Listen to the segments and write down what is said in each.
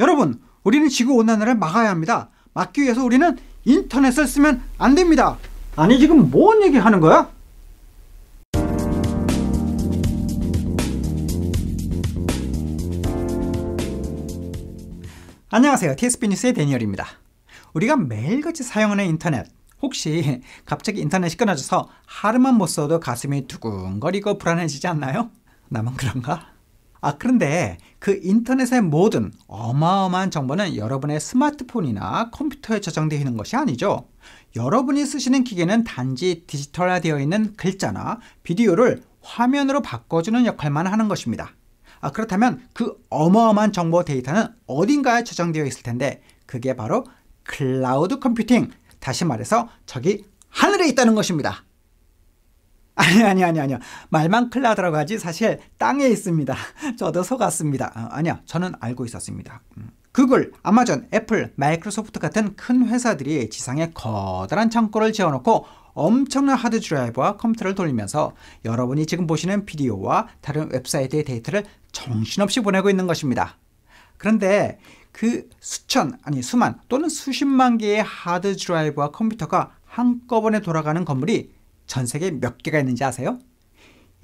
여러분, 우리는 지구 온난화를 막아야 합니다. 막기 위해서 우리는 인터넷을 쓰면 안 됩니다. 아니 지금 뭔 얘기 하는 거야? 안녕하세요. TSP 뉴스의 데니얼입니다. 우리가 매일같이 사용하는 인터넷 혹시 갑자기 인터넷이 끊어져서 하루만 못 써도 가슴이 두근거리고 불안해지지 않나요? 나만 그런가? 아, 그런데 그 인터넷의 모든 어마어마한 정보는 여러분의 스마트폰이나 컴퓨터에 저장되어 있는 것이 아니죠. 여러분이 쓰시는 기계는 단지 디지털화되어 있는 글자나 비디오를 화면으로 바꿔주는 역할만 하는 것입니다. 아, 그렇다면 그 어마어마한 정보 데이터는 어딘가에 저장되어 있을 텐데 그게 바로 클라우드 컴퓨팅, 다시 말해서 저기 하늘에 있다는 것입니다. 아니 아니 아니 아니요. 말만 클라우드라고 하지 사실 땅에 있습니다. 저도 속았습니다. 아, 아니요. 저는 알고 있었습니다. 음. 구글, 아마존, 애플, 마이크로소프트 같은 큰 회사들이 지상에 커다란 창고를 지어놓고 엄청난 하드 드라이브와 컴퓨터를 돌리면서 여러분이 지금 보시는 비디오와 다른 웹사이트의 데이터를 정신없이 보내고 있는 것입니다. 그런데 그 수천, 아니 수만 또는 수십만 개의 하드 드라이브와 컴퓨터가 한꺼번에 돌아가는 건물이 전 세계 몇 개가 있는지 아세요?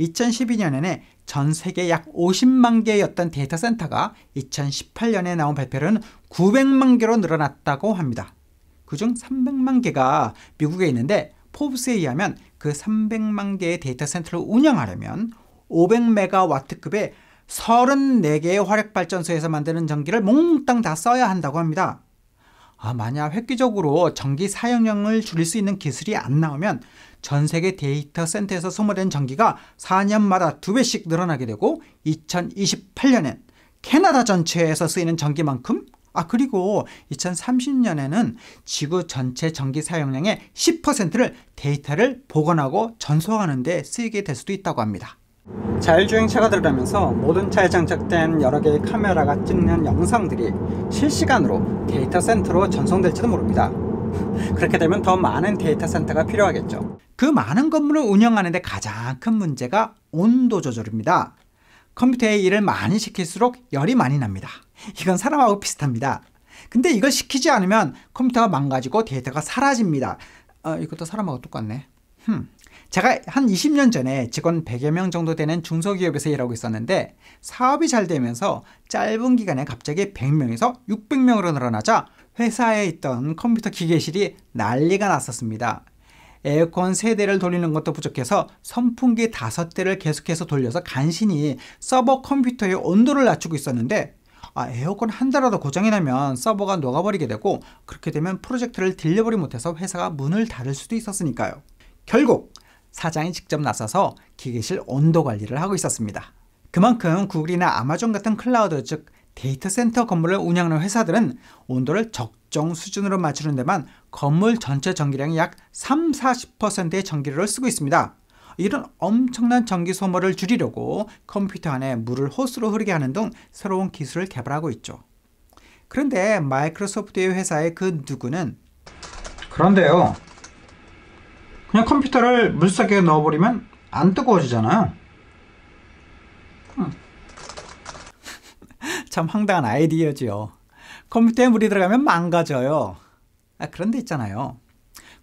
2012년에는 전 세계 약 50만 개였던 데이터 센터가 2018년에 나온 발표로는 900만 개로 늘어났다고 합니다. 그중 300만 개가 미국에 있는데 포브스에 의하면 그 300만 개의 데이터 센터를 운영하려면 500메가와트급의 34개의 화력발전소에서 만드는 전기를 몽땅 다 써야 한다고 합니다. 아, 만약 획기적으로 전기 사용량을 줄일 수 있는 기술이 안 나오면 전 세계 데이터 센터에서 소모된 전기가 4년마다 2배씩 늘어나게 되고 2028년엔 캐나다 전체에서 쓰이는 전기만큼 아 그리고 2030년에는 지구 전체 전기 사용량의 10%를 데이터를 복원하고 전송하는 데 쓰이게 될 수도 있다고 합니다. 자율주행차가 들어가면서 모든 차에 장착된 여러 개의 카메라가 찍는 영상들이 실시간으로 데이터 센터로 전송될지도 모릅니다. 그렇게 되면 더 많은 데이터 센터가 필요하겠죠. 그 많은 건물을 운영하는 데 가장 큰 문제가 온도 조절입니다. 컴퓨터에 일을 많이 시킬수록 열이 많이 납니다. 이건 사람하고 비슷합니다. 근데 이걸 시키지 않으면 컴퓨터가 망가지고 데이터가 사라집니다. 아, 이것도 사람하고 똑같네. 흠. 제가 한 20년 전에 직원 100여 명 정도 되는 중소기업에서 일하고 있었는데 사업이 잘 되면서 짧은 기간에 갑자기 100명에서 600명으로 늘어나자 회사에 있던 컴퓨터 기계실이 난리가 났었습니다. 에어컨 3대를 돌리는 것도 부족해서 선풍기 5대를 계속해서 돌려서 간신히 서버 컴퓨터의 온도를 낮추고 있었는데 아, 에어컨 한 대라도 고장이 나면 서버가 녹아버리게 되고 그렇게 되면 프로젝트를 들려버리 못해서 회사가 문을 닫을 수도 있었으니까요. 결국 사장이 직접 나서서 기계실 온도 관리를 하고 있었습니다. 그만큼 구글이나 아마존 같은 클라우드 즉 데이터 센터 건물을 운영하는 회사들은 온도를 적정 수준으로 맞추는 데만 건물 전체 전기량의 약 3, 40%의 전기를 쓰고 있습니다. 이런 엄청난 전기 소모를 줄이려고 컴퓨터 안에 물을 호스로 흐르게 하는 등 새로운 기술을 개발하고 있죠. 그런데 마이크로소프트의 회사의 그 누구는 그런데요. 그냥 컴퓨터를 물속에 넣어버리면 안 뜨거워지잖아요. 참 황당한 아이디어지요. 컴퓨터에 물이 들어가면 망가져요. 아, 그런데 있잖아요.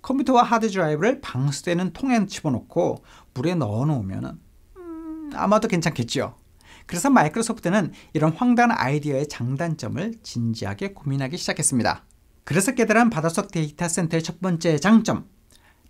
컴퓨터와 하드 드라이브를 방수되는 통에 집어넣고 물에 넣어놓으면 음, 아마도 괜찮겠죠 그래서 마이크로소프트는 이런 황당한 아이디어의 장단점을 진지하게 고민하기 시작했습니다. 그래서 깨달은 바닷속 데이터 센터의 첫 번째 장점,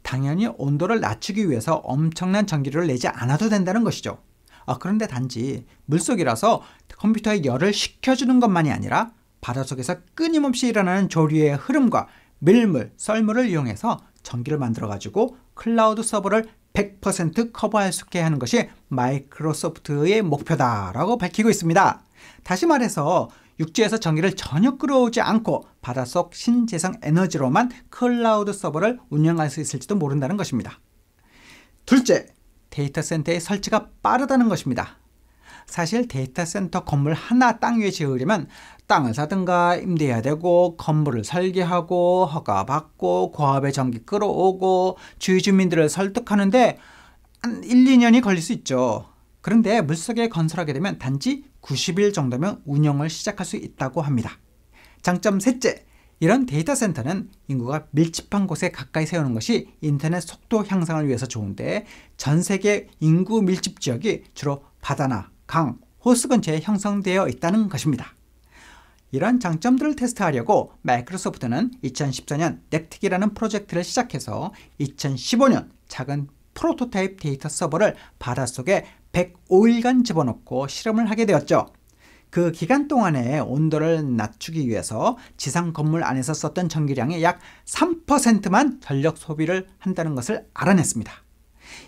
당연히 온도를 낮추기 위해서 엄청난 전기료를 내지 않아도 된다는 것이죠. 아, 그런데 단지 물속이라서 컴퓨터에 열을 식혀주는 것만이 아니라 바다 속에서 끊임없이 일어나는 조류의 흐름과 밀물, 썰물을 이용해서 전기를 만들어가지고 클라우드 서버를 100% 커버할 수 있게 하는 것이 마이크로소프트의 목표다라고 밝히고 있습니다. 다시 말해서 육지에서 전기를 전혀 끌어오지 않고 바닷속 신재생 에너지로만 클라우드 서버를 운영할 수 있을지도 모른다는 것입니다. 둘째, 데이터 센터의 설치가 빠르다는 것입니다. 사실 데이터 센터 건물 하나 땅 위에 지으려면 땅을 사든가 임대해야 되고 건물을 설계하고 허가받고 고압의 전기 끌어오고 주위 주민들을 설득하는데 한 1, 2년이 걸릴 수 있죠. 그런데 물속에 건설하게 되면 단지 90일 정도면 운영을 시작할 수 있다고 합니다. 장점 셋째, 이런 데이터 센터는 인구가 밀집한 곳에 가까이 세우는 것이 인터넷 속도 향상을 위해서 좋은데 전 세계 인구 밀집 지역이 주로 바다나 강, 호수 근처에 형성되어 있다는 것입니다. 이런 장점들을 테스트하려고 마이크로소프트는 2014년 넥틱이라는 프로젝트를 시작해서 2015년 작은 프로토타입 데이터 서버를 바닷속에 105일간 집어넣고 실험을 하게 되었죠. 그 기간 동안에 온도를 낮추기 위해서 지상 건물 안에서 썼던 전기량의 약 3%만 전력 소비를 한다는 것을 알아냈습니다.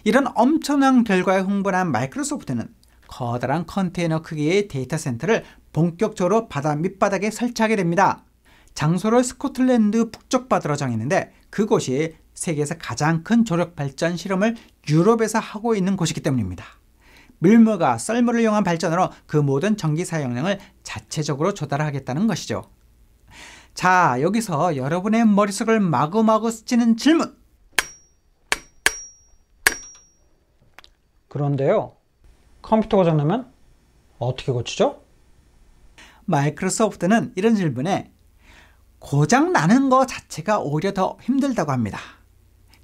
이런 엄청난 결과에 흥분한 마이크로소프트는 커다란 컨테이너 크기의 데이터 센터를 본격적으로 바다 밑바닥에 설치하게 됩니다. 장소를 스코틀랜드 북쪽 바다로 정했는데 그곳이 세계에서 가장 큰 조력 발전 실험을 유럽에서 하고 있는 곳이기 때문입니다. 밀무가 썰물을 이용한 발전으로 그 모든 전기 사용량을 자체적으로 조달하겠다는 것이죠. 자, 여기서 여러분의 머릿속을 마구마구 스치는 질문! 그런데요, 컴퓨터 고장나면 어떻게 고치죠? 마이크로소프트는 이런 질문에 고장 나는 것 자체가 오히려 더 힘들다고 합니다.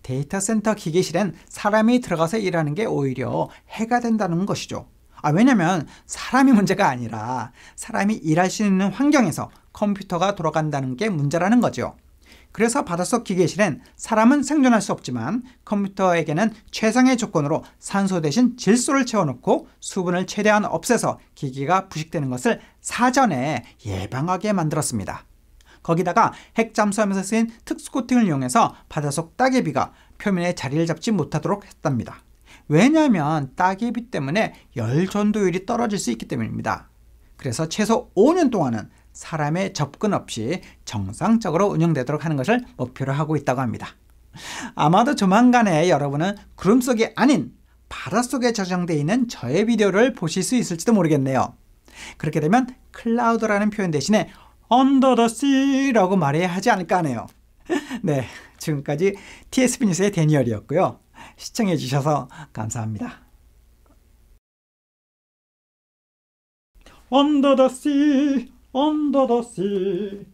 데이터 센터 기계실엔 사람이 들어가서 일하는 게 오히려 해가 된다는 것이죠. 아, 왜냐면 사람이 문제가 아니라 사람이 일할 수 있는 환경에서 컴퓨터가 돌아간다는 게 문제라는 거죠. 그래서 바닷속 기계실엔 사람은 생존할 수 없지만 컴퓨터에게는 최상의 조건으로 산소 대신 질소를 채워놓고 수분을 최대한 없애서 기계가 부식되는 것을 사전에 예방하게 만들었습니다. 거기다가 핵 잠수함에서 쓰인 특수 코팅을 이용해서 바닷속 따개비가 표면에 자리를 잡지 못하도록 했답니다. 왜냐하면 따개비 때문에 열 전도율이 떨어질 수 있기 때문입니다. 그래서 최소 5년 동안은 사람의 접근 없이 정상적으로 운영되도록 하는 것을 목표로 하고 있다고 합니다. 아마도 조만간에 여러분은 구름 속이 아닌 바닷 속에 저장되어 있는 저의 비디오를 보실 수 있을지도 모르겠네요. 그렇게 되면 클라우드라는 표현 대신에 under the sea라고 말해야 하지 않을까 하네요. 네, 지금까지 TSP 뉴스의 데니얼이었고요. 시청해 주셔서 감사합니다. Under the sea, under the sea.